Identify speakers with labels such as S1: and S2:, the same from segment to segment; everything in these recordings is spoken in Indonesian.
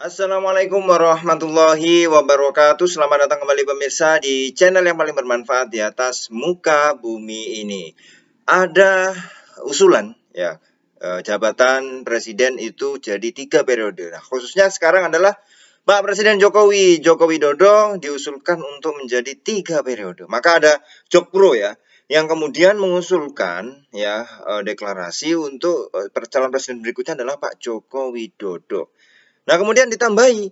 S1: Assalamualaikum warahmatullahi wabarakatuh. Selamat datang kembali pemirsa di channel yang paling bermanfaat di atas muka bumi ini. Ada usulan ya e, jabatan presiden itu jadi tiga periode. Nah, khususnya sekarang adalah Pak Presiden Jokowi Joko Widodo diusulkan untuk menjadi tiga periode. Maka ada Jokpro ya yang kemudian mengusulkan ya e, deklarasi untuk e, calon presiden berikutnya adalah Pak Joko Widodo. Nah, kemudian ditambahi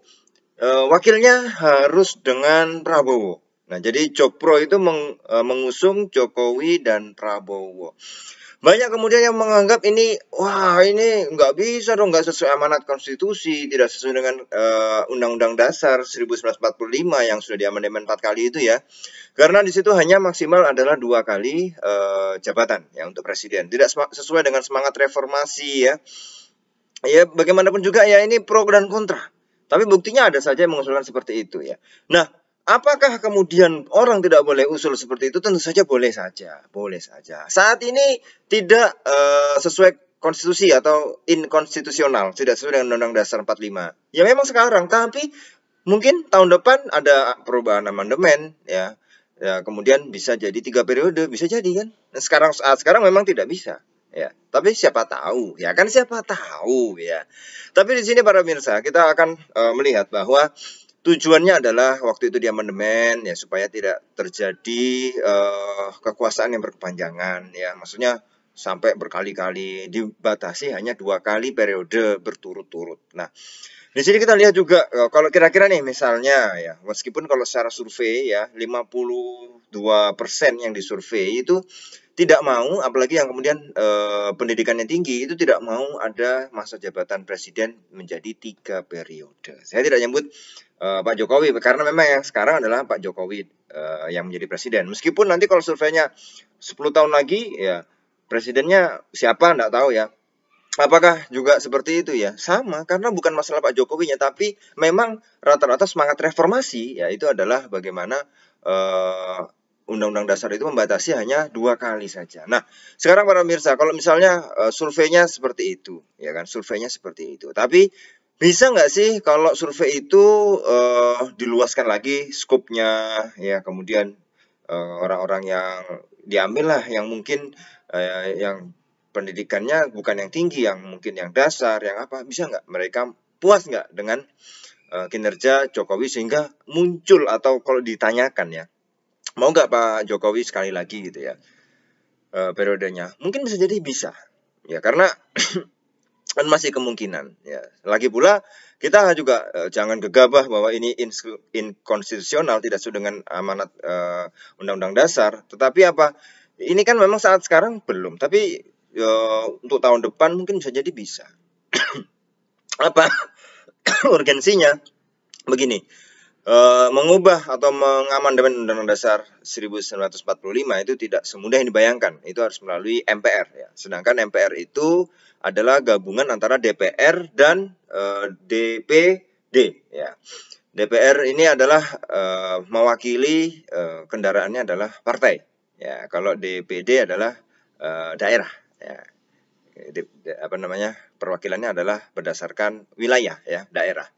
S1: eh, wakilnya harus dengan Prabowo. Nah, jadi Jokpro itu eh, mengusung Jokowi dan Prabowo. Banyak kemudian yang menganggap ini, wah ini nggak bisa dong, nggak sesuai amanat konstitusi, tidak sesuai dengan eh, Undang-Undang uh, Dasar 1945 yang sudah diamandemen 4 kali itu ya. Karena di situ hanya maksimal adalah dua kali uh, jabatan ya untuk presiden, tidak sesuai dengan semangat reformasi ya ya bagaimanapun juga ya ini pro dan kontra. Tapi buktinya ada saja yang mengusulkan seperti itu ya. Nah, apakah kemudian orang tidak boleh usul seperti itu? Tentu saja boleh saja, boleh saja. Saat ini tidak uh, sesuai konstitusi atau inkonstitusional, tidak sesuai dengan Undang-Undang Dasar 45. Ya memang sekarang, tapi mungkin tahun depan ada perubahan amandemen ya. Ya, kemudian bisa jadi tiga periode, bisa jadi kan? Nah, sekarang saat sekarang memang tidak bisa ya tapi siapa tahu ya kan siapa tahu ya tapi di sini para pemirsa kita akan e, melihat bahwa tujuannya adalah waktu itu dia mendemen ya supaya tidak terjadi e, kekuasaan yang berkepanjangan ya maksudnya sampai berkali-kali dibatasi hanya dua kali periode berturut-turut. Nah, di sini kita lihat juga eh, kalau kira-kira nih misalnya ya meskipun kalau secara survei ya 52% persen yang disurvei itu tidak mau, apalagi yang kemudian e, pendidikannya tinggi itu tidak mau ada masa jabatan presiden menjadi tiga periode. Saya tidak nyebut e, Pak Jokowi karena memang yang sekarang adalah Pak Jokowi e, yang menjadi presiden. Meskipun nanti kalau surveinya 10 tahun lagi ya presidennya siapa tidak tahu ya. Apakah juga seperti itu ya? Sama, karena bukan masalah Pak jokowi Jokowinya, tapi memang rata-rata semangat reformasi ya itu adalah bagaimana E, Undang-Undang Dasar itu membatasi hanya dua kali saja. Nah, sekarang para pemirsa, kalau misalnya e, surveinya seperti itu, ya kan, surveinya seperti itu. Tapi bisa nggak sih kalau survei itu e, diluaskan lagi skopnya, ya kemudian e, orang-orang e, yang diambil lah, yang mungkin e, yang pendidikannya bukan yang tinggi, yang mungkin yang dasar, yang apa, bisa nggak mereka puas nggak dengan e, kinerja Jokowi sehingga muncul atau kalau ditanyakan ya mau nggak Pak Jokowi sekali lagi gitu ya uh, periodenya? Mungkin bisa jadi bisa ya karena kan masih kemungkinan ya. Lagi pula kita juga uh, jangan gegabah bahwa ini inkonstitusional tidak sesuai dengan amanat eh, undang-undang uh, dasar. Tetapi apa? Ini kan memang saat sekarang belum, tapi uh, untuk tahun depan mungkin bisa jadi bisa. apa urgensinya? Begini, Eh, mengubah atau mengamandemen Undang-Undang Dasar 1945 itu tidak semudah yang dibayangkan. Itu harus melalui MPR. Ya. Sedangkan MPR itu adalah gabungan antara DPR dan uh, eh, DPD. Ya. DPR ini adalah uh, mewakili uh, kendaraannya adalah partai. Ya, kalau DPD adalah uh, daerah. Ya. apa namanya perwakilannya adalah berdasarkan wilayah ya daerah.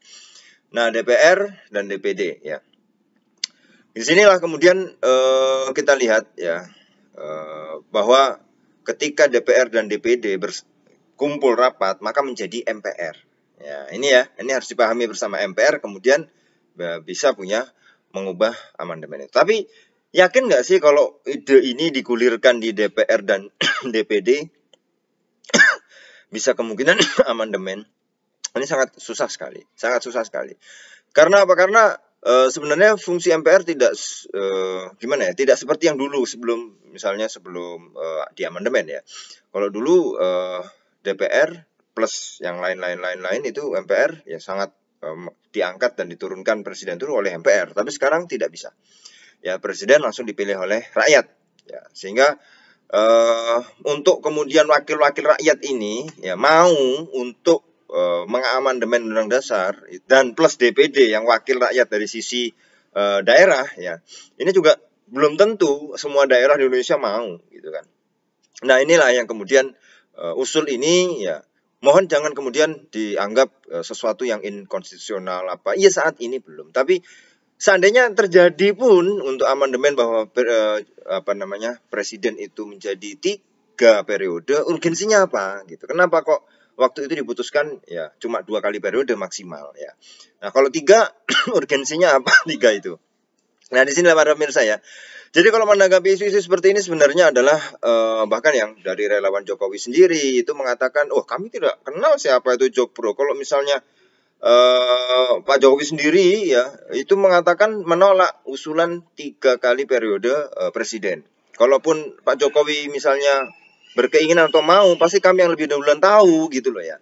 S1: Nah, DPR dan DPD ya. Di sinilah kemudian eh, kita lihat ya eh, bahwa ketika DPR dan DPD berkumpul rapat maka menjadi MPR. Ya, ini ya, ini harus dipahami bersama MPR kemudian ya, bisa punya mengubah amandemen Tapi yakin nggak sih kalau ide ini digulirkan di DPR dan DPD bisa kemungkinan amandemen? Ini sangat susah sekali, sangat susah sekali. Karena apa? Karena uh, sebenarnya fungsi MPR tidak uh, gimana ya? Tidak seperti yang dulu sebelum misalnya sebelum uh, di amandemen ya. Kalau dulu uh, DPR plus yang lain-lain-lain-lain itu MPR ya sangat um, diangkat dan diturunkan presiden itu oleh MPR. Tapi sekarang tidak bisa. Ya presiden langsung dipilih oleh rakyat. Ya, sehingga uh, untuk kemudian wakil-wakil rakyat ini ya mau untuk Eh, mengamandemen undang dasar dan plus DPD yang wakil rakyat dari sisi eh, daerah ya ini juga belum tentu semua daerah di Indonesia mau gitu kan nah inilah yang kemudian eh, usul ini ya mohon jangan kemudian dianggap sesuatu yang inkonstitusional apa iya saat ini belum tapi seandainya terjadi pun untuk amandemen bahwa apa namanya presiden itu menjadi tiga periode urgensinya apa gitu kenapa kok waktu itu diputuskan ya cuma dua kali periode maksimal ya. Nah kalau tiga urgensinya apa tiga itu? Nah di sinilah para pemirsa ya. Jadi kalau menanggapi isu-isu seperti ini sebenarnya adalah eh, bahkan yang dari relawan Jokowi sendiri itu mengatakan, oh kami tidak kenal siapa itu Jokpro. Kalau misalnya eh, Pak Jokowi sendiri ya itu mengatakan menolak usulan tiga kali periode eh, presiden. Kalaupun Pak Jokowi misalnya berkeinginan atau mau, pasti kami yang lebih duluan tahu gitu loh ya.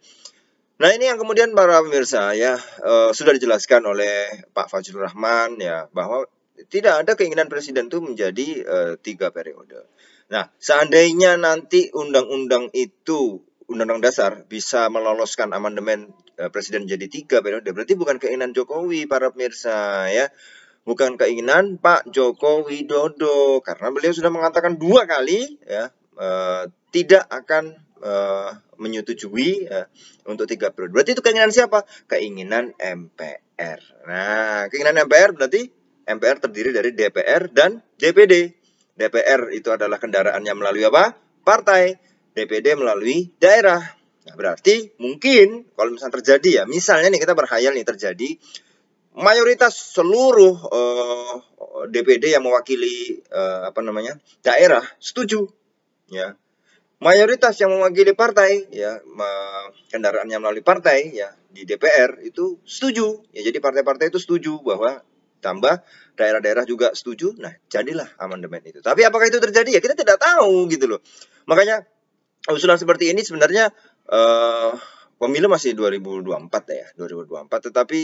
S1: Nah ini yang kemudian para pemirsa ya uh, sudah dijelaskan oleh Pak Fajrul Rahman ya bahwa tidak ada keinginan presiden itu menjadi uh, tiga periode. Nah seandainya nanti undang-undang itu undang-undang dasar bisa meloloskan amandemen uh, presiden jadi tiga periode berarti bukan keinginan Jokowi para pemirsa ya bukan keinginan Pak Joko Widodo karena beliau sudah mengatakan dua kali ya Eh, tidak akan uh, menyetujui uh, untuk tiga periode. Berarti itu keinginan siapa? Keinginan MPR. Nah, keinginan MPR berarti MPR terdiri dari DPR dan DPD. DPR itu adalah kendaraannya melalui apa? Partai. DPD melalui daerah. Nah, berarti mungkin kalau misalnya terjadi ya, misalnya nih kita berhayal nih terjadi mayoritas seluruh uh, DPD yang mewakili uh, apa namanya daerah setuju ya mayoritas yang mewakili partai ya kendaraan yang melalui partai ya di DPR itu setuju ya jadi partai-partai itu setuju bahwa tambah daerah-daerah juga setuju nah jadilah amandemen itu tapi apakah itu terjadi ya kita tidak tahu gitu loh makanya usulan seperti ini sebenarnya uh, pemilu masih 2024 ya 2024 tetapi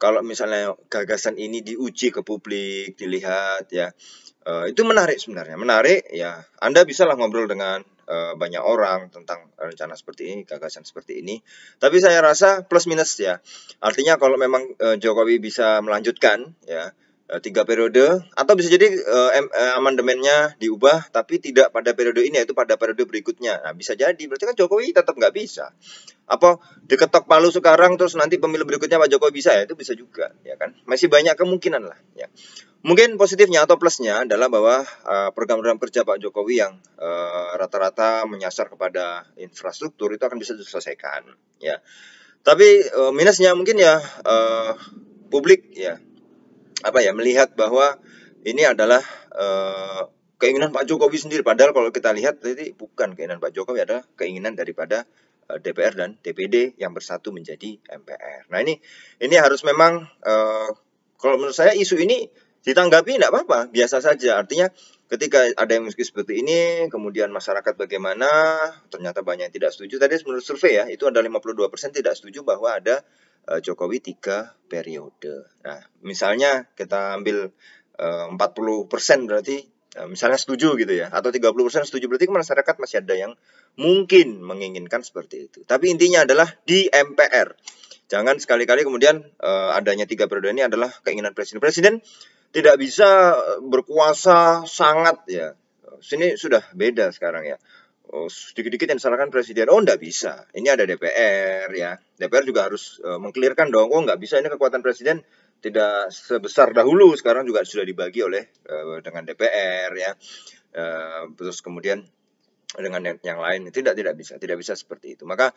S1: kalau misalnya gagasan ini diuji ke publik, dilihat ya. Uh, itu menarik sebenarnya, menarik ya. Anda bisalah ngobrol dengan uh, banyak orang tentang rencana seperti ini, gagasan seperti ini. Tapi saya rasa plus minus ya. Artinya kalau memang uh, Jokowi bisa melanjutkan ya, Eh, tiga periode atau bisa jadi uh, amandemennya diubah tapi tidak pada periode ini yaitu pada periode berikutnya nah bisa jadi berarti kan Jokowi tetap nggak bisa apa diketok palu sekarang terus nanti pemilu berikutnya Pak Jokowi bisa ya itu bisa juga ya kan masih banyak kemungkinan lah ya mungkin positifnya atau plusnya adalah bahwa program-program uh, kerja Pak Jokowi yang rata-rata uh, menyasar kepada infrastruktur itu akan bisa diselesaikan ya tapi uh, minusnya mungkin ya uh, publik ya apa ya melihat bahwa ini adalah uh, keinginan Pak Jokowi sendiri padahal kalau kita lihat tadi bukan keinginan Pak Jokowi adalah keinginan daripada uh, eh, DPR dan DPD yang bersatu menjadi MPR. Nah ini ini harus memang uh, kalau menurut saya isu ini ditanggapi tidak apa-apa biasa saja artinya ketika ada yang meski seperti ini, kemudian masyarakat bagaimana, ternyata banyak yang tidak setuju. Tadi menurut survei ya, itu ada 52% persen tidak setuju bahwa ada Eh, Jokowi tiga periode. Nah, misalnya kita ambil eh, puluh persen berarti eh, misalnya setuju gitu ya atau 30% setuju berarti masyarakat masih ada yang mungkin menginginkan seperti itu. Tapi intinya adalah di MPR. Jangan sekali-kali kemudian adanya tiga periode ini adalah keinginan presiden. Presiden tidak bisa berkuasa sangat ya. Sini sudah beda sekarang ya oh, sedikit-sedikit yang disalahkan presiden. Oh, enggak bisa. Ini ada DPR ya. DPR juga harus uh, mengklirkan dong. Oh, nggak bisa ini kekuatan presiden tidak sebesar dahulu. Sekarang juga sudah dibagi oleh uh, dengan DPR ya. uh, terus kemudian dengan yang, yang lain tidak tidak bisa tidak bisa seperti itu maka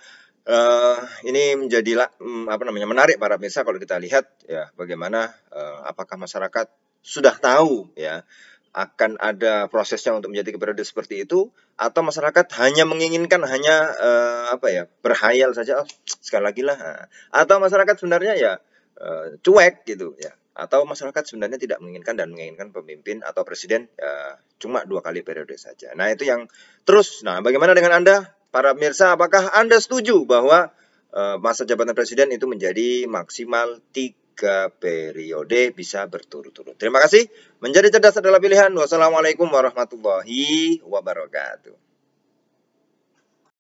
S1: uh, ini menjadi um, apa namanya menarik para pemirsa kalau kita lihat ya bagaimana uh, apakah masyarakat sudah tahu ya akan ada prosesnya untuk menjadi periode seperti itu atau masyarakat hanya menginginkan hanya uh, apa ya berhayal saja oh, sekali lagi lah ah. atau masyarakat sebenarnya ya uh, cuek gitu ya atau masyarakat sebenarnya tidak menginginkan dan menginginkan pemimpin atau presiden uh, cuma dua kali periode saja. Nah itu yang terus. Nah bagaimana dengan anda para pemirsa? Apakah anda setuju bahwa uh, masa jabatan presiden itu menjadi maksimal tiga tiga periode bisa berturut-turut. Terima kasih. Menjadi cerdas adalah pilihan. Wassalamualaikum warahmatullahi wabarakatuh.